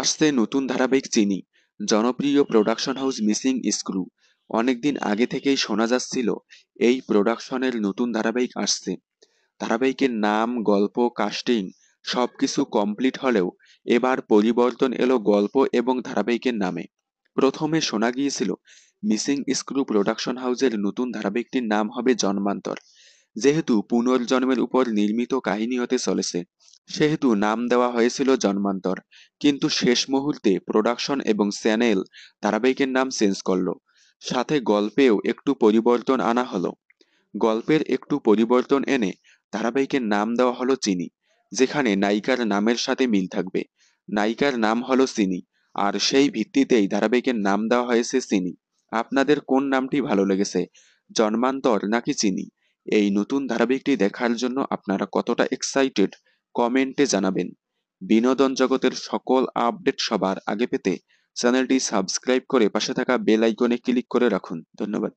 আসছে নতুন ধারাবাহিক চিনি জনপ্রিয় প্রোডাকশন হাউস মিসিং স্ক্রু অনেকদিন আগে থেকেই শোনা যাচ্ছিল এই প্রোডাকশনের নতুন ধারাবাহিক আসছে ধারাবাহিকের নাম গল্প কাস্টিং সব কিছু কমপ্লিট হলেও এবার পরিবর্তন এলো গল্প এবং ধারাবাহিকের নামে প্রথমে শোনা গিয়েছিল মিসিং স্ক্রু প্রোডাকশন হাউসের নতুন ধারাবাহিকটির নাম হবে জন্মান্তর যেহেতু পুনর্জন্মের উপর নির্মিত কাহিনী হতে চলেছে সেহেতু নাম দেওয়া হয়েছিল জন্মান্তর কিন্তু শেষ মুহূর্তে প্রোডাকশন এবং চ্যানেল ধারাবাহিকের নাম চেঞ্জ করলো সাথে গল্পেও একটু পরিবর্তন আনা হলো গল্পের একটু পরিবর্তন এনে ধারাবাহিকের নাম দেওয়া হলো চিনি যেখানে নায়িকার নামের সাথে মিল থাকবে নায়িকার নাম হলো চিনি আর সেই ভিত্তিতেই ধারাবাহিকের নাম দেওয়া হয়েছে চিনি আপনাদের কোন নামটি ভালো লেগেছে জন্মান্তর নাকি চিনি এই নতুন ধারাবাহিকটি দেখার জন্য আপনারা কতটা এক্সাইটেড কমেন্টে জানাবেন বিনোদন জগতের সকল আপডেট সবার আগে পেতে চ্যানেলটি সাবস্ক্রাইব করে পাশে থাকা বেল আইকনে ক্লিক করে রাখুন ধন্যবাদ